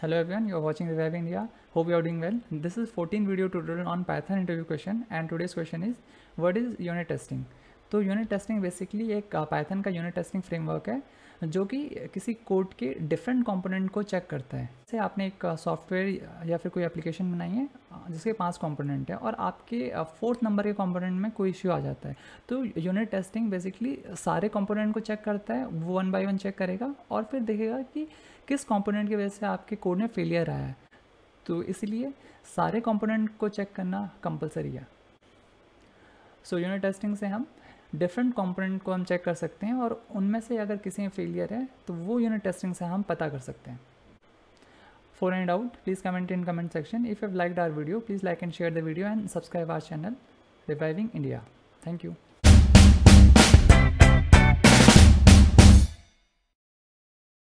hello everyone you're watching revive india hope you're doing well this is 14 video tutorial on python interview question and today's question is what is unit testing तो unit testing basically एक Python uh, का unit testing framework है जो कि किसी code के different component को check करता है जैसे आपने एक सॉफ्टवेयर uh, या फिर कोई एप्लीकेशन बनाई है uh, जिसके पांच कंपोनेंट है और आपके फोर्थ नंबर के कंपोनेंट में कोई इश्यू आ जाता है तो यूनिट टेस्टिंग बेसिकली सारे कंपोनेंट को चेक करता है वो वन बाय वन चेक करेगा और फिर देखेगा कि किस कॉम्पोनेंट की वजह से आपके कोड में फेलियर आया है तो इसलिए सारे कॉम्पोनेंट को चेक करना कंपलसरी है सो यूनिट टेस्टिंग से हम डिफरेंट कॉम्पोनेंट को हम चेक कर सकते हैं और उनमें से अगर किसी में फेलियर है तो वो यूनिट टेस्टिंग से हम पता कर सकते हैं फॉर एंड आउट please comment in comment section if you like our video please like and share the video and subscribe our channel Reviving India thank you